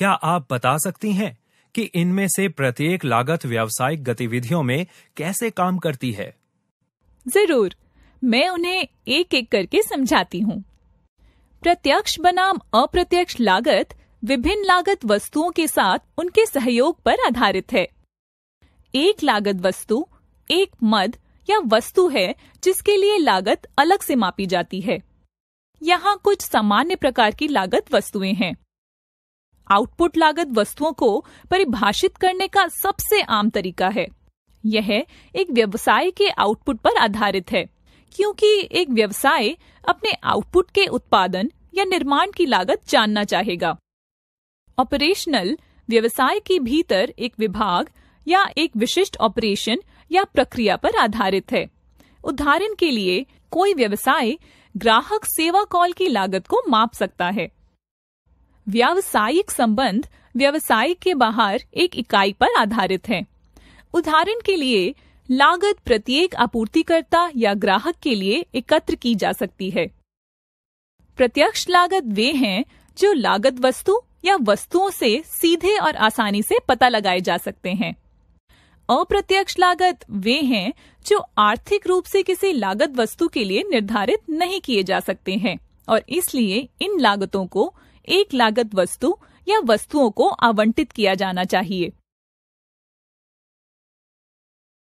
क्या आप बता सकती हैं कि इनमें से प्रत्येक लागत व्यावसायिक गतिविधियों में कैसे काम करती है जरूर मैं उन्हें एक एक करके समझाती हूँ प्रत्यक्ष बनाम अप्रत्यक्ष लागत विभिन्न लागत वस्तुओं के साथ उनके सहयोग पर आधारित है एक लागत वस्तु एक मद या वस्तु है जिसके लिए लागत अलग से मापी जाती है यहाँ कुछ सामान्य प्रकार की लागत वस्तुएं हैं आउटपुट लागत वस्तुओं को परिभाषित करने का सबसे आम तरीका है यह एक व्यवसाय के आउटपुट पर आधारित है क्योंकि एक व्यवसाय अपने आउटपुट के उत्पादन या निर्माण की लागत जानना चाहेगा ऑपरेशनल व्यवसाय के भीतर एक विभाग या एक विशिष्ट ऑपरेशन या प्रक्रिया पर आधारित है उदाहरण के लिए कोई व्यवसाय ग्राहक सेवा कॉल की लागत को माप सकता है व्यावसायिक संबंध व्यवसाय के बाहर एक इकाई पर आधारित है उदाहरण के लिए लागत प्रत्येक आपूर्तिकर्ता या ग्राहक के लिए एकत्र की जा सकती है प्रत्यक्ष लागत वे हैं जो लागत वस्तु या वस्तुओं से सीधे और आसानी से पता लगाए जा सकते हैं अप्रत्यक्ष लागत वे हैं जो आर्थिक रूप से किसी लागत वस्तु के लिए निर्धारित नहीं किए जा सकते हैं और इसलिए इन लागतों को एक लागत वस्तु या वस्तुओं को आवंटित किया जाना चाहिए